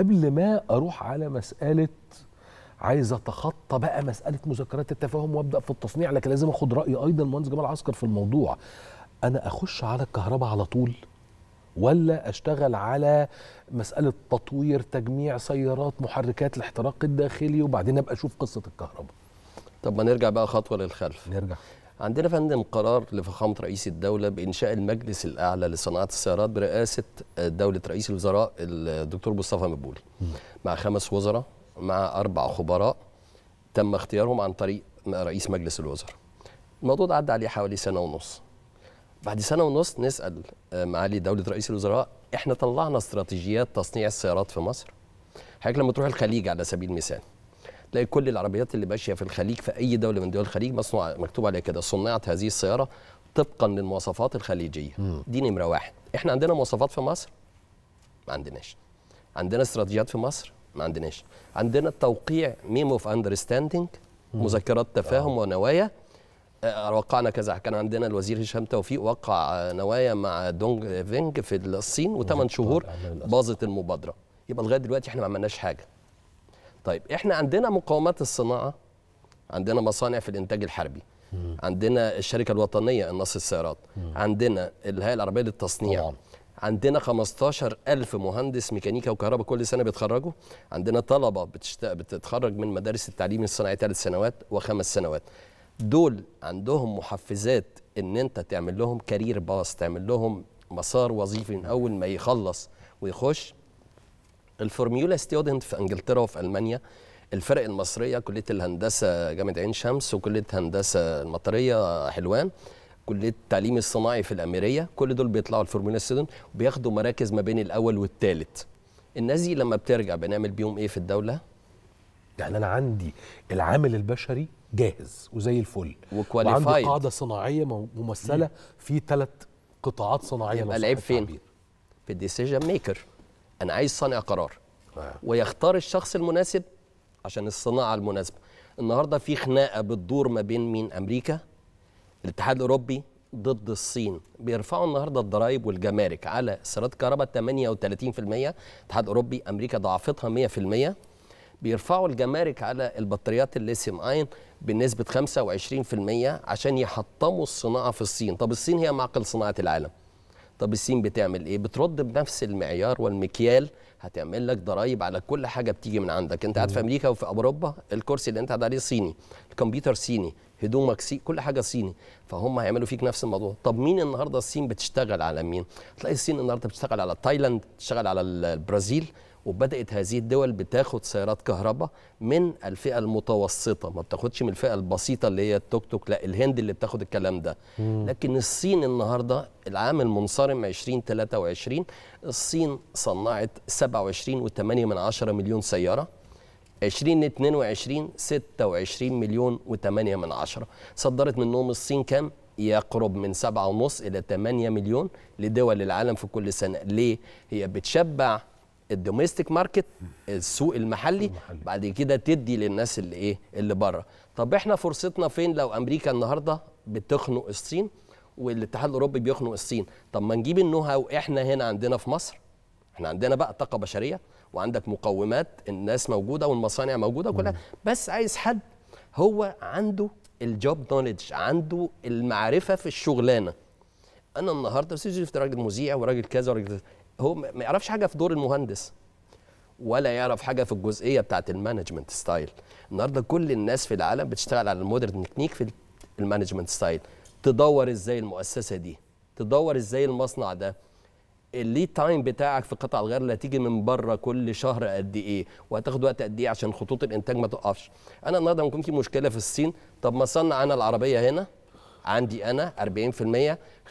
قبل ما اروح على مساله عايز اتخطى بقى مساله مذكرات التفاهم وابدا في التصنيع لكن لازم اخد راي ايضا المهندس جمال عسكر في الموضوع انا اخش على الكهرباء على طول ولا اشتغل على مساله تطوير تجميع سيارات محركات الاحتراق الداخلي وبعدين ابقى اشوف قصه الكهرباء طب ما نرجع بقى خطوه للخلف نرجع عندنا فندم قرار لفخامه رئيس الدوله بانشاء المجلس الاعلى لصناعه السيارات برئاسه آه، دوله رئيس الوزراء الدكتور مصطفى مبولي مع خمس وزراء مع اربع خبراء تم اختيارهم عن طريق رئيس مجلس الوزراء الموضوع ده عدى عليه حوالي سنه ونص بعد سنه ونص نسال آه، معالي دوله رئيس الوزراء احنا طلعنا استراتيجيات تصنيع السيارات في مصر حضرتك لما تروح الخليج على سبيل المثال تلاقي كل العربيات اللي ماشيه في الخليج في اي دوله من دول الخليج مصنوعه مكتوب عليها كده صنعت هذه السياره طبقا للمواصفات الخليجيه مم. دي نمره واحد احنا عندنا مواصفات في مصر ما عندناش عندنا استراتيجيات في مصر ما عندناش عندنا التوقيع ميمو اوف اندرستاندينج مذكرات تفاهم آه. ونوايا آه، وقعنا كذا كان عندنا الوزير هشام توفيق وقع نوايا مع دونج فينج في الصين وثمان شهور باظت المبادره يبقى لغايه دلوقتي احنا ما عملناش حاجه طيب احنا عندنا مقاومات الصناعه عندنا مصانع في الانتاج الحربي مم. عندنا الشركه الوطنيه النص السيارات مم. عندنا الهيئه العربيه للتصنيع طبعا. عندنا 15000 مهندس ميكانيكا وكهرباء كل سنة بيتخرجوا عندنا طلبة بتشت... بتتخرج من مدارس التعليم الصناعي ثلاث سنوات وخمس سنوات دول عندهم محفزات ان انت تعمل لهم كارير باس تعمل لهم مسار وظيفي من اول ما يخلص ويخش الفورميولا ستيودنت في انجلترا وفي المانيا الفرق المصريه كليه الهندسه جامعه عين شمس وكليه هندسه المطريه حلوان كليه التعليم الصناعي في الاميريه كل دول بيطلعوا الفورميولا ستودنت وبياخدوا مراكز ما بين الاول والثالث الناس دي لما بترجع بنعمل بيهم ايه في الدوله يعني انا عندي العامل البشري جاهز وزي الفل وعندي قاعده صناعيه ممثله في ثلاث قطاعات صناعيه يبقى العيب فين في الديسيجن ميكر انا عايز صانع قرار ويختار الشخص المناسب عشان الصناعه المناسبه النهارده في خناقه بتدور ما بين مين امريكا الاتحاد الاوروبي ضد الصين بيرفعوا النهارده الضرائب والجمارك على استيراد كهرباء 38% الاتحاد الاوروبي امريكا ضعفتها 100% بيرفعوا الجمارك على البطاريات الليثيوم اين بنسبه 25% عشان يحطموا الصناعه في الصين طب الصين هي معقل صناعه العالم طب الصين بتعمل ايه بترد بنفس المعيار والمكيال هتعمل لك ضرايب على كل حاجه بتيجي من عندك انت قاعد في امريكا وفي اوروبا الكرسي اللي انت قاعد عليه صيني الكمبيوتر صيني هدومك صيني كل حاجه صيني فهم هيعملوا فيك نفس الموضوع طب مين النهارده الصين بتشتغل على مين تلاقي الصين النهارده بتشتغل على تايلاند بتشتغل على البرازيل وبدات هذه الدول بتاخد سيارات كهرباء من الفئه المتوسطه ما بتاخدش من الفئه البسيطه اللي هي التوك توك لا الهند اللي بتاخد الكلام ده لكن الصين النهارده العام المنصرم 2023 الصين صنعت 27.8 من 10 مليون سياره 2022 26 مليون و8 من 10 صدرت منهم الصين كام يقرب من 7.5 إلى 8 مليون لدول العالم في كل سنة ليه؟ هي بتشبع الدوميستيك ماركت السوق المحلي, المحلي. بعد كده تدي للناس اللي ايه اللي بره طب احنا فرصتنا فين لو امريكا النهارده بتخنق الصين والاتحاد الاوروبي بيخنق الصين طب ما نجيب النو هاو احنا هنا عندنا في مصر احنا عندنا بقى طاقه بشريه وعندك مقومات الناس موجوده والمصانع موجوده كلها بس عايز حد هو عنده الجوب نوليدج عنده المعرفه في الشغلانه انا النهارده استاذ يوسف راجل مذيع وراجل كذا وراجل هو ما يعرفش حاجه في دور المهندس ولا يعرف حاجه في الجزئيه بتاعه المانجمنت ستايل النهارده كل الناس في العالم بتشتغل على المودرن تكنيك في المانجمنت ستايل تدور ازاي المؤسسه دي تدور ازاي المصنع ده اللي تايم بتاعك في قطع الغيار اللي هتيجي من بره كل شهر قد ايه وهتاخد وقت قد ايه عشان خطوط الانتاج ما تقفش انا النهارده ممكن في مشكله في الصين طب ما اصنع انا العربيه هنا عندي انا 40%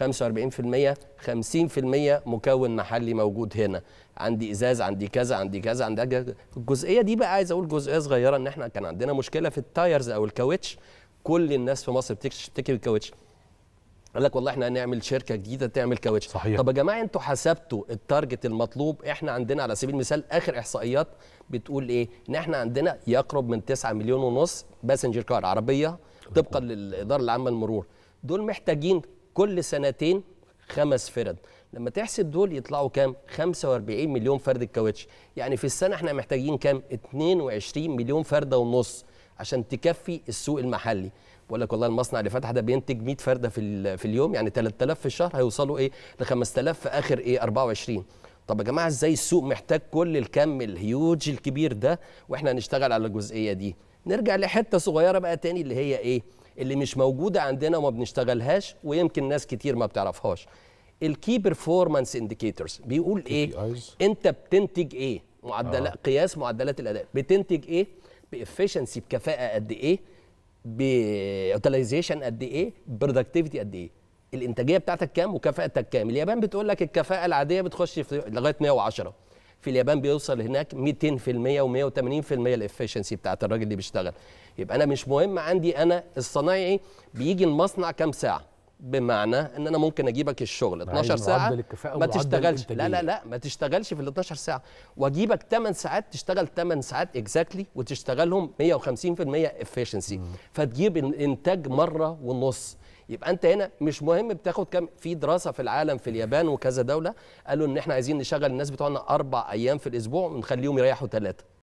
45% 50% مكون محلي موجود هنا عندي ازاز عندي كذا عندي كذا عندي كذا الجزئيه دي بقى عايز اقول جزئيه صغيره ان احنا كان عندنا مشكله في التايرز او الكاوتش كل الناس في مصر بتشتكي من الكاوتش قال لك والله احنا هنعمل شركه جديده تعمل كاوتش صحيح. طب يا جماعه انتوا حسبتوا التارجت المطلوب احنا عندنا على سبيل المثال اخر احصائيات بتقول ايه ان احنا عندنا يقرب من 9 مليون ونص باسنجر كار عربيه طبقا للاداره العامه للمرور دول محتاجين كل سنتين خمس فرد لما تحسب دول يطلعوا كام 45 مليون فرد الكاوتش يعني في السنه احنا محتاجين كام 22 مليون فرده ونص عشان تكفي السوق المحلي بقول لك والله المصنع اللي فتح ده بينتج 100 فرده في في اليوم يعني 3000 في الشهر هيوصلوا ايه ل 5000 في اخر ايه 24 طب يا جماعه ازاي السوق محتاج كل الكم الهيوج الكبير ده واحنا هنشتغل على الجزئيه دي نرجع لحته صغيره بقى تاني اللي هي ايه اللي مش موجوده عندنا وما بنشتغلهاش ويمكن ناس كتير ما بتعرفهاش الكي بيرفورمانس انديكيتورز بيقول ايه انت بتنتج ايه معدل آه. قياس معدلات الاداء بتنتج ايه بافشنسي بكفاءه قد ايه بيوتيلايزيشن قد ايه برودكتيفيتي قد ايه الانتاجيه بتاعتك كام وكفاءتك كام اليابان بتقول لك الكفاءه العاديه بتخش في لغايه 110 في اليابان بيوصل هناك 200% و180% الافشنسي بتاعت الراجل اللي بيشتغل يبقى انا مش مهم عندي انا الصنايعي بيجي المصنع كام ساعه بمعنى ان انا ممكن اجيبك الشغل 12 ساعه ما تشتغلش لا لا لا ما تشتغلش في ال 12 ساعه واجيبك 8 ساعات تشتغل 8 ساعات اكزاكتلي exactly وتشتغلهم 150% افشنسي فتجيب الانتاج مره ونص يبقى انت هنا مش مهم بتاخد كام في دراسه في العالم في اليابان وكذا دوله قالوا ان احنا عايزين نشغل الناس بتوعنا اربع ايام في الاسبوع ونخليهم يريحوا ثلاثه